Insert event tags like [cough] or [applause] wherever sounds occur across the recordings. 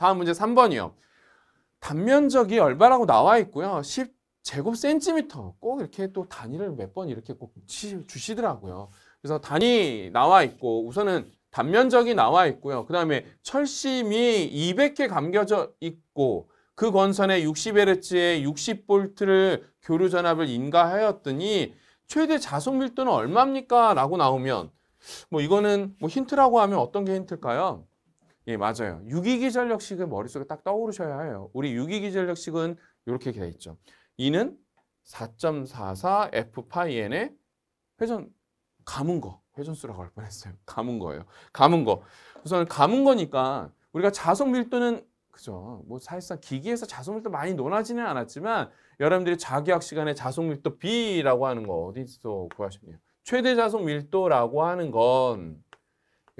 다음 문제 3번이요. 단면적이 얼마라고 나와 있고요. 10 제곱 센티미터 꼭 이렇게 또 단위를 몇 번 이렇게 꼭 치, 주시더라고요. 그래서 단위 나와 있고 우선은 단면적이 나와 있고요. 그 다음에 철심이 200개 감겨져 있고 그 건선에 60Hz의 60V를 교류 전압을 인가하였더니 최대 자속 밀도는 얼마입니까? 라고 나오면 뭐 이거는 뭐 힌트라고 하면 어떤 게 힌트일까요? 예, 맞아요. 유기기 전력식은 머릿속에 딱 떠오르셔야 해요. 우리 유기기 전력식은 이렇게 돼 있죠. 2는4.44 f 파이 n의 회전 감은 거. 회전수라고 할 뻔했어요. [laughs] 감은 거예요. 감은 거. 우선 감은 거니까 우리가 자속 밀도는 그죠. 뭐 사실상 기기에서 자속 밀도 많이 논하지는 않았지만 여러분들이 자기학 시간에 자속 밀도 B라고 하는 거 어디서 구하셨냐. 최대 자속 밀도라고 하는 건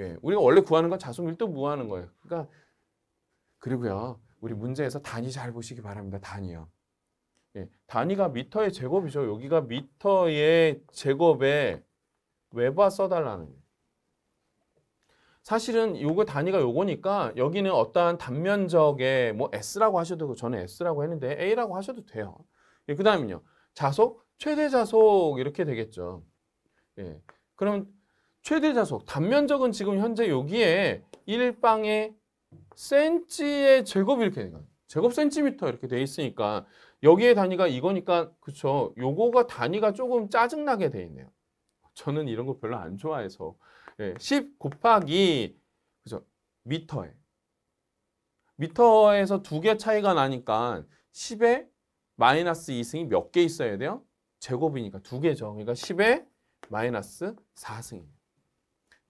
예, 우리가 원래 구하는 건 자소밀도 무하는 거예요. 그러니까 그리고요. 우리 문제에서 단위 잘 보시기 바랍니다. 단위요. 예, 단위가 미터의 제곱이죠. 여기가 미터의 제곱에 외바 써달라는 사실은 요거 단위가 요거니까 여기는 어떠한 단면적의 뭐 S라고 하셔도 되고 저는 S라고 했는데 A라고 하셔도 돼요. 예, 그 다음은요. 자속, 최대 자속 이렇게 되겠죠. 예, 그럼 최대 좌석 단면적은 지금 현재 여기에 1방에 센치의 제곱 이렇게 돼요. 제곱 센티미터 이렇게 돼 있으니까 여기에 단위가 이거니까 그쵸 요거가 단위가 조금 짜증나게 돼 있네요. 저는 이런 거 별로 안 좋아해서 예, 10 곱하기 그죠 미터에 미터에서 두 개 차이가 나니까 10에 마이너스 2승이 몇 개 있어야 돼요? 제곱이니까 두 개죠. 그러니까 10에 마이너스 4승이에요.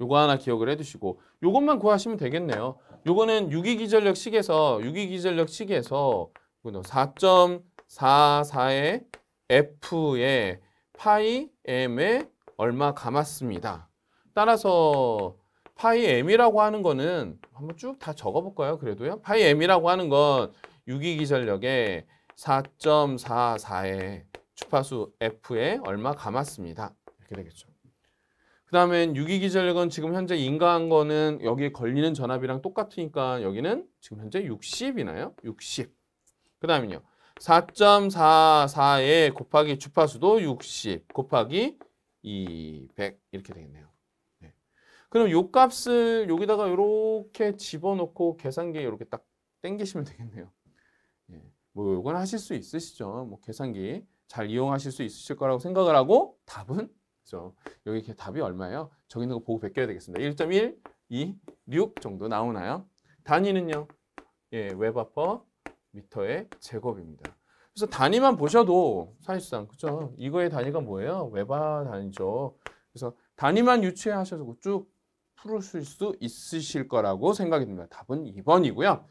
요거 하나 기억을 해두시고 요것만 구하시면 되겠네요. 요거는 유기기전력 식에서 유기기전력 식에서 4.44의 F에 파이 M에 얼마 감았습니다. 따라서 파이 M이라고 하는 거는 한번 쭉 다 적어볼까요? 그래도요. 파이 M이라고 하는 건 유기기전력의 4.44의 주파수 F에 얼마 감았습니다. 이렇게 되겠죠. 그 다음엔 6기기전력은 지금 현재 인가한 거는 여기에 걸리는 전압이랑 똑같으니까 여기는 지금 현재 60이나요? 60. 그 다음은요. 4.44에 곱하기 주파수도 60 곱하기 200 이렇게 되겠네요. 네. 그럼 요 값을 여기다가 이렇게 집어넣고 계산기에 이렇게 딱 땡기시면 되겠네요. 네. 뭐 요건 하실 수 있으시죠. 뭐 계산기 잘 이용하실 수 있으실 거라고 생각을 하고 답은 되죠 여기 답이 얼마예요? 저기 있는 거 보고 베껴야 되겠습니다. 1.1, 2, 6 정도 나오나요? 단위는요. 예, 웹아퍼 미터의 제곱입니다. 그래서 단위만 보셔도 사실상 그죠? 이거의 단위가 뭐예요? 웹아 단위죠. 그래서 단위만 유추하셔서 쭉풀으수 있으실 거라고 생각이 듭니다. 답은 2번이고요.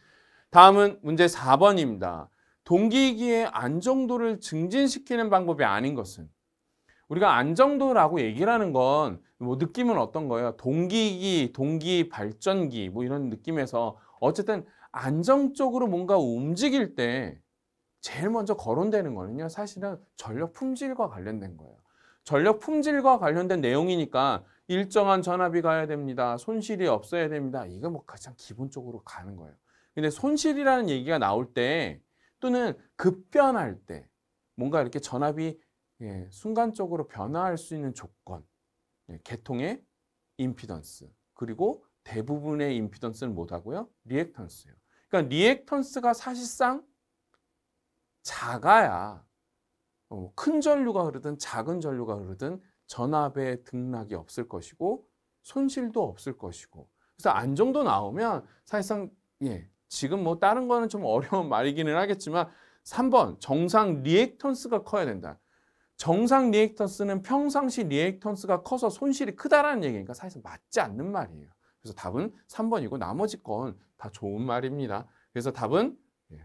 다음은 문제 4번입니다. 동기기의 안정도를 증진시키는 방법이 아닌 것은 우리가 안정도라고 얘기를 하는 건 뭐 느낌은 어떤 거예요? 동기기, 동기 발전기 뭐 이런 느낌에서 어쨌든 안정적으로 뭔가 움직일 때 제일 먼저 거론되는 거는요. 사실은 전력 품질과 관련된 거예요. 전력 품질과 관련된 내용이니까 일정한 전압이 가야 됩니다. 손실이 없어야 됩니다. 이게 뭐 가장 기본적으로 가는 거예요. 근데 손실이라는 얘기가 나올 때 또는 급변할 때 뭔가 이렇게 전압이 예, 순간적으로 변화할 수 있는 조건, 예, 개통의 임피던스, 그리고 대부분의 임피던스는 뭐다고요? 리액턴스예요. 그러니까 리액턴스가 사실상 작아야 어, 큰 전류가 흐르든 작은 전류가 흐르든 전압의 등락이 없을 것이고 손실도 없을 것이고 그래서 안정도 나오면 사실상 예 지금 뭐 다른 거는 좀 [laughs] 어려운 말이기는 하겠지만 3번 정상 리액턴스가 커야 된다. 정상 리액턴스는 평상시 리액턴스가 커서 손실이 크다라는 얘기니까 사실 맞지 않는 말이에요. 그래서 답은 3번이고 나머지 건 다 좋은 말입니다. 그래서 답은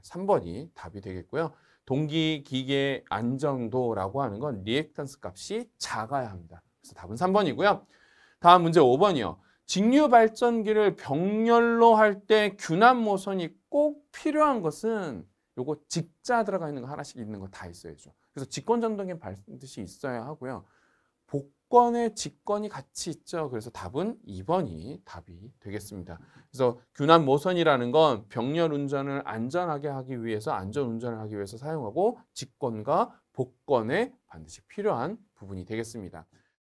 3번이 예, 답이 되겠고요. 동기 기계 안정도라고 하는 건 리액턴스 값이 작아야 합니다. 그래서 답은 3번이고요. 다음 문제 5번이요. 직류 발전기를 병렬로 할 때 균합 모선이 꼭 필요한 것은 요거 직자 들어가 있는 거 하나씩 있는 거 다 있어야죠. 그래서 직권 전동에 반드시 있어야 하고요. 복권에 직권이 같이 있죠. 그래서 답은 2번이 답이 되겠습니다. 그래서 균난 모선이라는 건 병렬 운전을 안전하게 하기 위해서 안전 운전을 하기 위해서 사용하고 직권과 복권에 반드시 필요한 부분이 되겠습니다.